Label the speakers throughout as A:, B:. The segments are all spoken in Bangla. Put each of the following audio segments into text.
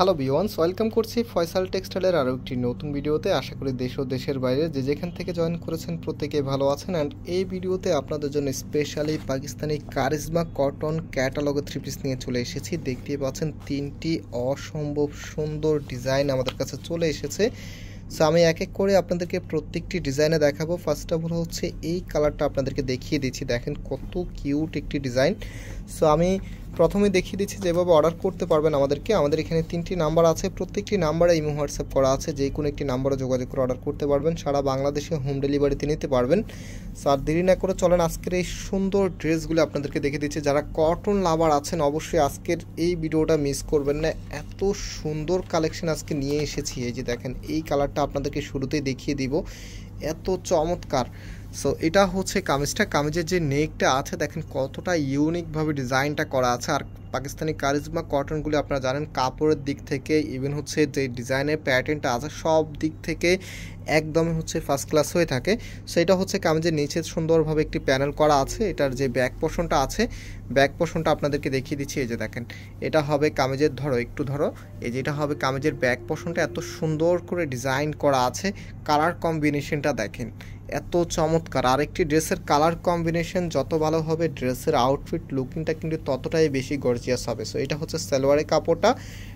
A: হ্যালো বিওয়ান্স ওয়েলকাম করছি ফয়সাল টেক্সটাইলের আরও একটি নতুন ভিডিওতে আশা করি দেশ ও দেশের বাইরে যে যেখান থেকে জয়েন করেছেন প্রত্যেকে ভালো আছেন অ্যান্ড এই ভিডিওতে আপনাদের জন্য স্পেশালি পাকিস্তানি কারিজমা কটন ক্যাটালগে থ্রি পিস নিয়ে চলে এসেছি দেখতে পাচ্ছেন তিনটি অসম্ভব সুন্দর ডিজাইন আমাদের কাছে চলে এসেছে সো আমি এক এক করে আপনাদেরকে প্রত্যেকটি ডিজাইনে দেখাবো ফার্স্ট অফ অল হচ্ছে এই কালারটা আপনাদেরকে দেখিয়ে দিচ্ছি দেখেন কত কিউট একটি ডিজাইন সো আমি প্রথমে দেখিয়ে দিচ্ছি যেভাবে অর্ডার করতে পারবেন আমাদেরকে আমাদের এখানে তিনটি নাম্বার আছে প্রত্যেকটি নাম্বারে ইমো হোয়াটসঅ্যাপ করা আছে যে কোনো একটি নাম্বারে যোগাযোগ করে অর্ডার করতে পারবেন সারা বাংলাদেশে হোম ডেলিভারিতে নিতে পারবেন স্যার দেরি না করে চলেন আজকের এই সুন্দর ড্রেসগুলি আপনাদেরকে দেখে দিচ্ছি যারা কটন লাভার আছেন অবশ্যই আজকের এই ভিডিওটা মিস করবেন না এত সুন্দর কালেকশন আজকে নিয়ে এসেছি এই যে দেখেন এই কালারটা আপনাদেরকে শুরুতেই দেখিয়ে দিব এত চমৎকার সো এটা হচ্ছে কামিজটা কামিজের যে নেকটা আছে দেখেন কতটা ইউনিকভাবে ডিজাইনটা করা আছে আর পাকিস্তানি কারিজমা কটনগুলি আপনারা জানেন কাপড়ের দিক থেকে ইভেন হচ্ছে যে ডিজাইনের প্যাটার্নটা আছে সব দিক থেকে একদমই হচ্ছে ফার্স্ট ক্লাস হয়ে থাকে সেটা হচ্ছে কামিজের নিচে সুন্দরভাবে একটি প্যানেল করা আছে এটার যে ব্যাক পোষণটা আছে ব্যাক পোষণটা আপনাদেরকে দেখিয়ে দিচ্ছি এই যে দেখেন এটা হবে কামিজের ধরো একটু ধরো এই যেটা হবে কামিজের ব্যাক পোষণটা এত সুন্দর করে ডিজাইন করা আছে কালার কম্বিনেশনটা দেখেন এত চমৎকার আর একটি ড্রেসের কালার কম্বিনেশন যত ভালো হবে ড্রেসের আউটফিট লুকিংটা কিন্তু ততটাই বেশি গর্জিয়াস হবে সো এটা হচ্ছে সালোয়ারের কাপড়টা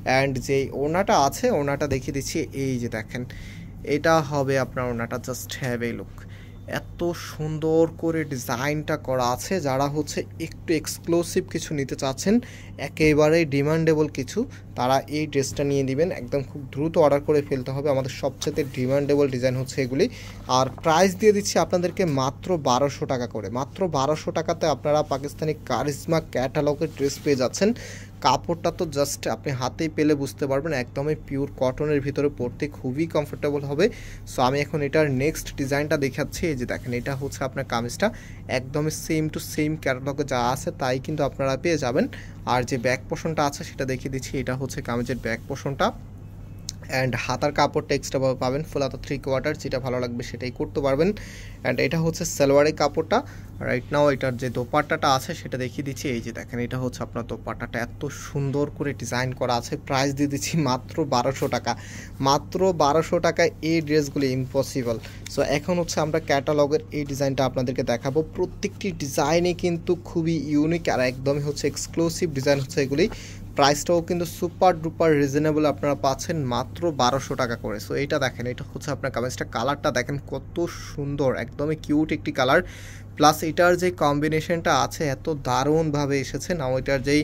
A: অ্যান্ড যে ওনাটা আছে ওনাটা দেখিয়ে দিচ্ছি এই যে দেখেন এটা হবে আপনার ওনাটা জাস্ট হ্যাভ এ লুক এত সুন্দর করে ডিজাইনটা করা আছে যারা হচ্ছে একটু এক্সক্লুসিভ কিছু নিতে চাচ্ছেন একেবারেই ডিমান্ডেবল কিছু তারা এই ড্রেসটা নিয়ে নেবেন একদম খুব দ্রুত অর্ডার করে ফেলতে হবে আমাদের সবচেয়ে ডিমান্ডেবল ডিজাইন হচ্ছে এগুলি আর প্রাইস দিয়ে দিচ্ছি আপনাদেরকে মাত্র বারোশো টাকা করে মাত্র বারোশো টাকাতে আপনারা পাকিস্তানি কারিজমা ক্যাটালগের ড্রেস পেয়ে যাচ্ছেন কাপড়টা তো জাস্ট আপনি হাতেই পেলে বুঝতে পারবেন একদমই পিওর কটনের ভিতরে পরতে খুবই কমফোর্টেবল হবে সো আমি এখন এটার নেক্সট ডিজাইনটা দেখাচ্ছি যে দেখেন এটা হচ্ছে আপনার কামিজটা একদমই সেম টু সেম ক্যাটালগে যা আছে তাই কিন্তু আপনারা পেয়ে যাবেন আর যে ব্যাক পোষণটা আছে সেটা দেখিয়ে দিচ্ছি এটা হচ্ছে কামিজের ব্যাক পোষণটা অ্যান্ড হাতার কাপড়টা এক্সট্রা পাবেন ফুল হাতা থ্রি কোয়ার্টার যেটা ভালো লাগবে সেটাই করতে পারবেন অ্যান্ড এটা হচ্ছে সালোয়ারের কাপড়টা রাইট নাও এটার যে দোপাট্টাটা আছে সেটা দেখিয়ে দিচ্ছি এই যে দেখেন এটা হচ্ছে আপনার দোপাট্টাটা এত সুন্দর করে ডিজাইন করা আছে প্রাইস দিয়ে দিচ্ছি মাত্র বারোশো টাকা মাত্র বারোশো টাকায় এই ড্রেসগুলি ইম্পসিবল সো এখন হচ্ছে আমরা ক্যাটালগের এই ডিজাইনটা আপনাদেরকে দেখাবো প্রত্যেকটি ডিজাইনে কিন্তু খুবই ইউনিক আর একদমই হচ্ছে এক্সক্লুসিভ ডিজাইন হচ্ছে এগুলি প্রাইসটাও কিন্তু সুপার ডুপার রিজনেবল আপনারা পাচ্ছেন মাত্র বারোশো টাকা করে সো এইটা দেখেন এটা হচ্ছে আপনার কামিজটা কালারটা দেখেন কত সুন্দর একদমই কিউট একটি কালার প্লাস এটার যে কম্বিনেশনটা আছে এত দারুণভাবে এসেছে না ওইটার যেই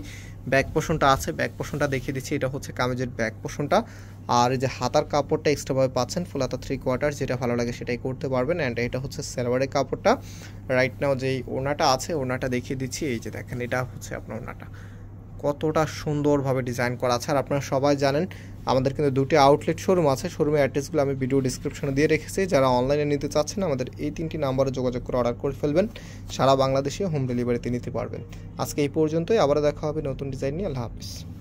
A: ব্যাক পোষণটা আছে ব্যাক পোষণটা দেখিয়ে দিচ্ছি এটা হচ্ছে কামিজের ব্যাক পোষণটা আর যে হাতার কাপড়টা এক্সট্রাভাবে পাচ্ছেন ফুল থ্রি কোয়ার্টার যেটা ভালো লাগে সেটাই করতে পারবেন অ্যান্ড এটা হচ্ছে সেলোয়ারের কাপড়টা রাইট নাও যেই ওনাটা আছে ওনাটা দেখিয়ে দিচ্ছি এই যে দেখেন এটা হচ্ছে আপনার ওনাটা কতটা সুন্দরভাবে ডিজাইন করা আছে আর আপনারা সবাই জানেন আমাদের কিন্তু দুটি আউটলেট শোরুম আছে শোরুমের অ্যাড্রেসগুলো আমি ভিডিও ডিসক্রিপশনে দিয়ে রেখেছি যারা অনলাইনে নিতে চাচ্ছেন আমাদের এই তিনটি নাম্বারে যোগাযোগ করে অর্ডার করে ফেলবেন সারা বাংলাদেশে হোম ডেলিভারিতে নিতে পারবেন আজকে এই পর্যন্তই আবারও দেখা হবে নতুন ডিজাইন নিয়ে আল্লাহ হাফিজ